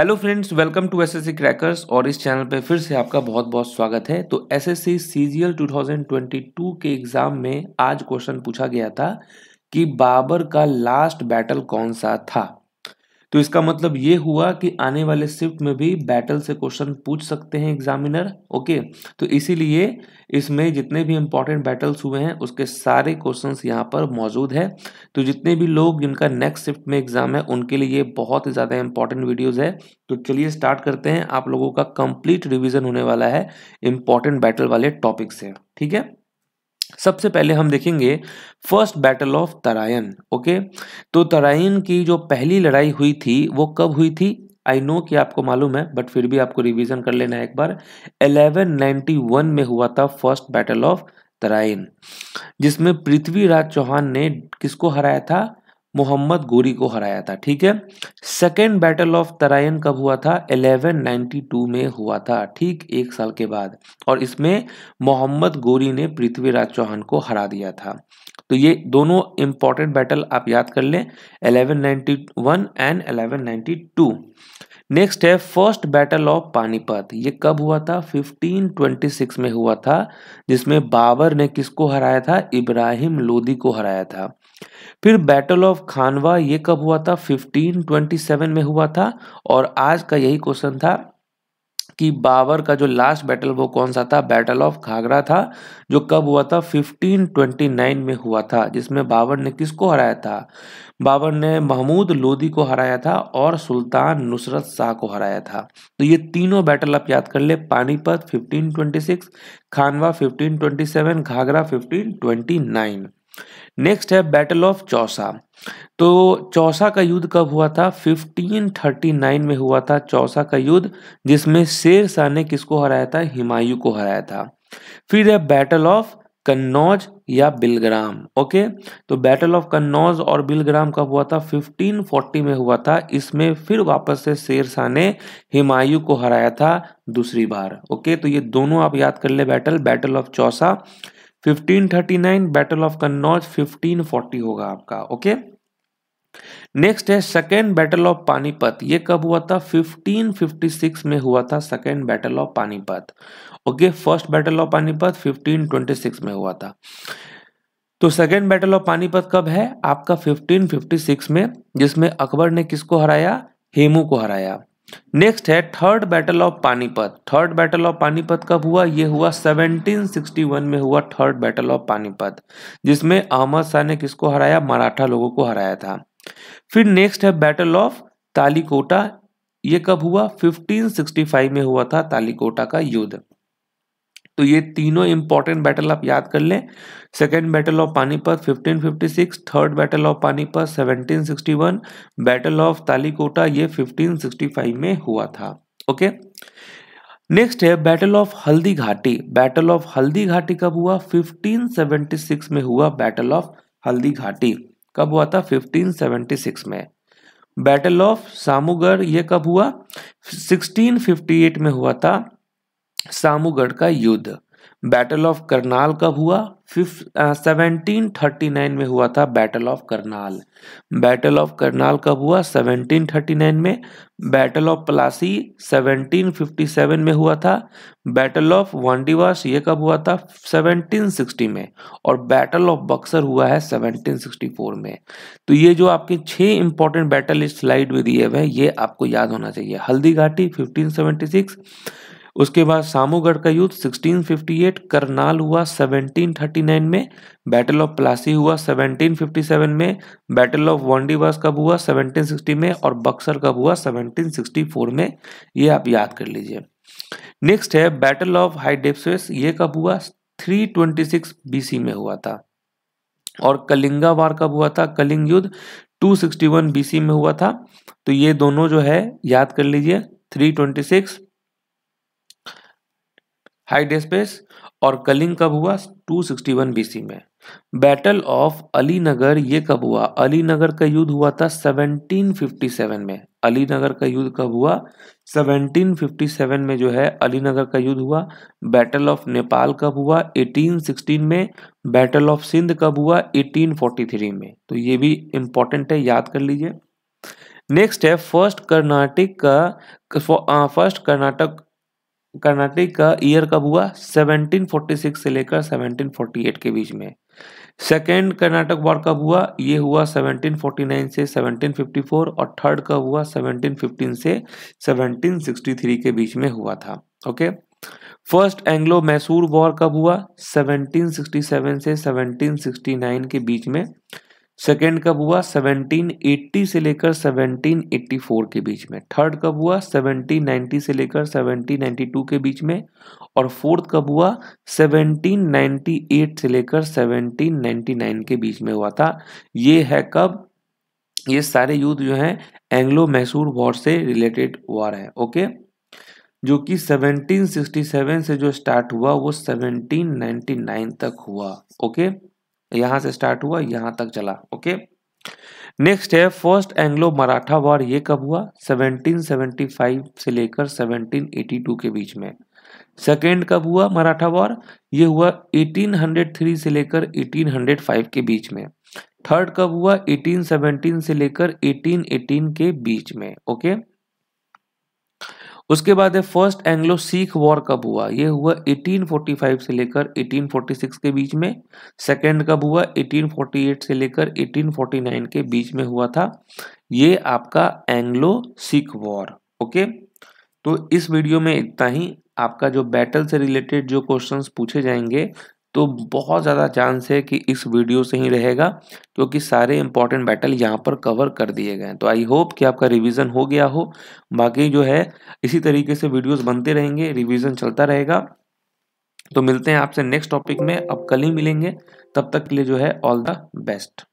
Hello friends welcome to SSC crackers और इस channel पे फिर से आपका बहुत बहुत स्वागत है तो एसएससी सीजीएल 2022 के एग्ज़ाम में आज क्वेश्चन पूछा गया था कि बाबर का लास्ट बैटल कौन सा था तो इसका मतलब ये हुआ कि आने वाले शिफ्ट में भी बैटल से क्वेश्चन पूछ सकते हैं एग्जामिनर ओके तो इसीलिए इसमें जितने भी इंपॉर्टेंट बैटल्स हुए हैं उसके सारे क्वेश्चन यहाँ पर मौजूद है तो जितने भी लोग जिनका नेक्स्ट शिफ्ट में एग्जाम है उनके लिए ये बहुत ही ज़्यादा इंपॉर्टेंट वीडियोज़ है तो चलिए स्टार्ट करते हैं आप लोगों का कंप्लीट रिविजन होने वाला है इंपॉर्टेंट बैटल वाले टॉपिक से ठीक है सबसे पहले हम देखेंगे first battle of Tarain okay तो तराइन की जो पहली लड़ाई हुई थी वो कब हुई थी आई नो कि आपको मालूम है बट फिर भी आपको रिवीजन कर लेना है एक बार 1191 में हुआ था फर्स्ट बैटल ऑफ तराइन जिसमें पृथ्वीराज चौहान ने किसको हराया था मोहम्मद गोरी को हराया था ठीक है सेकेंड बैटल ऑफ तराइन कब हुआ था 1192 में हुआ था ठीक एक साल के बाद और इसमें मोहम्मद गोरी ने पृथ्वीराज चौहान को हरा दिया था तो ये दोनों इंपॉर्टेंट बैटल आप याद कर लें 1191 एंड 1192 नेक्स्ट है फर्स्ट बैटल ऑफ पानीपत ये कब हुआ था 1526 में हुआ था जिसमें बाबर ने किसको हराया था इब्राहिम लोदी को हराया था फिर बैटल ऑफ खानवा ये कब हुआ था 1527 में हुआ था और आज का यही क्वेश्चन था कि बाबर का जो लास्ट बैटल वो कौन सा था बैटल ऑफ घाघरा था जो कब हुआ था 1529 में हुआ था जिसमें बाबर ने किसको हराया था बाबर ने महमूद लोदी को हराया था और सुल्तान नुसरत शाह को हराया था तो ये तीनों बैटल आप याद कर ले पानीपत 1526 खानवा 1527 घाघरा 1529 नेक्स्ट है बैटल ऑफ चौसा तो चौसा का युद्ध कब हुआ था 1539 में हुआ था चौसा का युद्ध जिसमें शेर शाह ने किसको हराया था हिमायू को हराया था फिर है बैटल ऑफ कन्नौज या बिलग्राम ओके तो बैटल ऑफ कन्नौज और बिलग्राम कब हुआ था 1540 में हुआ था इसमें फिर वापस से शेर शाह ने हिमायू को हराया था दूसरी बार ओके तो ये दोनों आप याद कर ले battle battle of Chausa 1539 battle of Kannauj 1540 होगा आपका ओके नेक्स्ट है सेकेंड बैटल ऑफ पानीपत ये कब हुआ था 1556 में हुआ था second battle of Panipat okay first battle of Panipat 1526 में हुआ था तो सेकेंड बैटल ऑफ पानीपत कब है आपका 1556 में जिसमें अकबर ने किसको हराया हेमू को हराया नेक्स्ट है third battle of Panipat third battle of Panipat कब हुआ ये हुआ 1761 में हुआ थर्ड बैटल ऑफ पानीपत जिसमें अहमद शाह ने किसको हराया मराठा लोगों को हराया था फिर नेक्स्ट है बैटल ऑफ तालीकोटा ये कब हुआ 1565 में हुआ था तालीकोटा का युद्ध तो ये तीनों इंपॉर्टेंट बैटल आप याद कर लें second battle of Panipat 1556 third battle of Panipat 1761 battle of Talikota ये 1565 में हुआ था ओके नेक्स्ट है battle of Haldighati battle of हल्दी घाटी कब हुआ 1576 में हुआ बैटल ऑफ हल्दी घाटी कब हुआ था 1576 में बैटल ऑफ सामूगर ये कब हुआ 1658 में हुआ था सामूगढ़ का युद्ध बैटल ऑफ करनाल कब हुआ सेवनटीन थर्टी नाइन में हुआ था battle of Karnal battle of Karnal कब हुआ सेवनटीन थर्टी नाइन में battle of Plassey seventeen fifty seven में हुआ था बैटल ऑफ वांडीवास ये कब हुआ था सेवनटीन सिक्सटी में और बैटल ऑफ बक्सर हुआ है सेवनटीन सिक्सटी फोर में तो ये जो आपके छः इंपॉर्टेंट बैटल इस स्लाइड में दिए हुए हैं ये आपको याद होना चाहिए हल्दी घाटी फिफ्टीन सेवेंटी सिक्स उसके बाद सामूगढ़ का युद्ध 1658 करनाल हुआ 1739 में बैटल ऑफ प्लासी हुआ 1757 में बैटल ऑफ वॉन्डीवास कब हुआ 1760 में और बक्सर कब हुआ 1764 में ये आप याद कर लीजिए नेक्स्ट है बैटल ऑफ हाइडेप्सवेस ये कब हुआ 326 बीसी में हुआ था और कलिंगा वार कब हुआ था कलिंग युद्ध 261 बीसी में हुआ था तो ये दोनों जो है याद कर लीजिए 326 हाई स्पेस और कलिंग कब हुआ 261 बीसी में बैटल ऑफ अली नगर ये कब हुआ अली नगर का युद्ध हुआ था 1757 में अली नगर का युद्ध कब हुआ 1757 में जो है अली नगर का युद्ध हुआ बैटल ऑफ नेपाल कब हुआ 1816 में बैटल ऑफ सिंध कब हुआ 1843 में तो ये भी इम्पोर्टेंट है याद कर लीजिए नेक्स्ट है फर्स्ट कर्नाटक का फर्स्ट कर्नाटक कर्नाटिक का ईयर कब हुआ 1746 से लेकर 1748 के बीच में सेकेंड कर्नाटक वॉर कब हुआ ये हुआ 1749 से 1754 और थर्ड कब हुआ 1715 से 1763 के बीच में हुआ था okay first Anglo Mysore war कब हुआ 1767 से 1769 के बीच में सेकेंड कब हुआ 1780 से लेकर 1784 के बीच में थर्ड कब हुआ 1790 से लेकर 1792 के बीच में और फोर्थ कब हुआ 1798 से लेकर 1799 के बीच में हुआ था ये है कब ये सारे युद्ध जो हैं एंग्लो मैसूर वॉर से रिलेटेड वॉर है ओके जो कि 1767 से जो स्टार्ट हुआ वो 1799 तक हुआ ओके यहाँ से स्टार्ट हुआ यहाँ तक चला ओके नेक्स्ट है फर्स्ट एंग्लो मराठा वॉर ये कब हुआ 1775 से लेकर 1782 के बीच में सेकेंड कब हुआ मराठा वॉर ये हुआ 1803 से लेकर 1805 के बीच में थर्ड कब हुआ 1817 से लेकर 1818 के बीच में ओके okay? उसके बाद है फर्स्ट एंग्लो सिख वॉर कब हुआ ये हुआ 1845 से लेकर 1846 के बीच में सेकेंड कब हुआ 1848 से लेकर 1849 के बीच में हुआ था ये आपका एंग्लो सिख वॉर ओके तो इस वीडियो में इतना ही आपका जो बैटल से रिलेटेड जो क्वेश्चंस पूछे जाएंगे तो बहुत ज़्यादा चांस है कि इस वीडियो से ही रहेगा क्योंकि सारे इंपॉर्टेंट बैटल यहाँ पर कवर कर दिए गए हैं तो आई होप कि आपका रिवीजन हो गया हो बाकी जो है इसी तरीके से वीडियोस बनते रहेंगे रिवीजन चलता रहेगा तो मिलते हैं आपसे नेक्स्ट टॉपिक में अब कल ही मिलेंगे तब तक के लिए जो है ऑल द बेस्ट